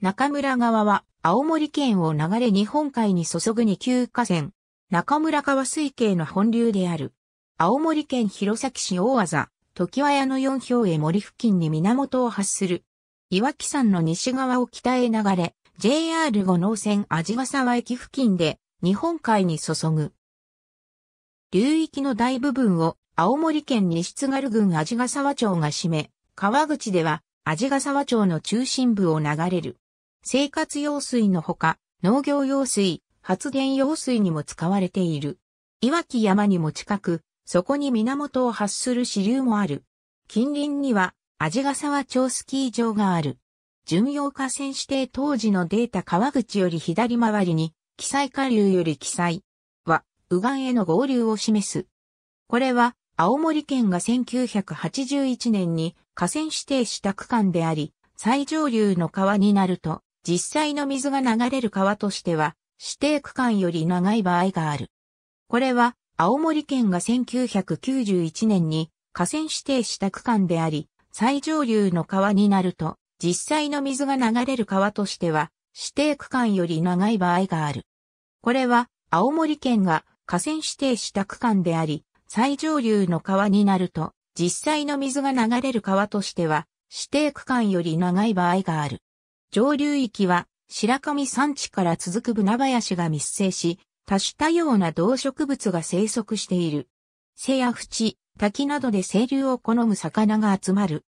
中村川は青森県を流れ日本海に注ぐ二級河川、中村川水系の本流である。青森県弘前市大和、時和屋の四表へ森付近に源を発する。岩木山の西側を北へ流れ、JR 五能線味ヶ沢駅付近で日本海に注ぐ。流域の大部分を青森県西津軽郡味ヶ沢町が占め、川口では味ヶ沢町の中心部を流れる。生活用水のほか、農業用水、発電用水にも使われている。岩木山にも近く、そこに源を発する支流もある。近隣には、味ヶ沢町スキー場がある。巡洋河川指定当時のデータ川口より左回りに、記載下流より記載は、右岸への合流を示す。これは、青森県が1981年に河川指定した区間であり、最上流の川になると、実際の水が流れる川としては、指定区間より長い場合がある。これは、青森県が1991年に河川指定した区間であり、最上流の川になると、実際の水が流れる川としては、指定区間より長い場合がある。これは、青森県が河川指定した区間であり、最上流の川になると、実際の水が流れる川としては、指定区間より長い場合がある。上流域は白神山地から続くブナ林が密生し、多種多様な動植物が生息している。瀬や淵、滝などで清流を好む魚が集まる。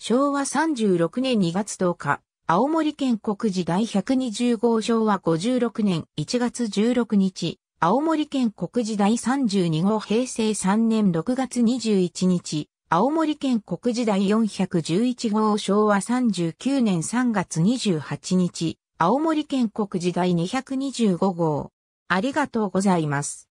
昭和36年2月10日、青森県国時第120号昭和56年1月16日、青森県国時第32号平成3年6月21日、青森県国時代411号昭和39年3月28日、青森県国時代225号。ありがとうございます。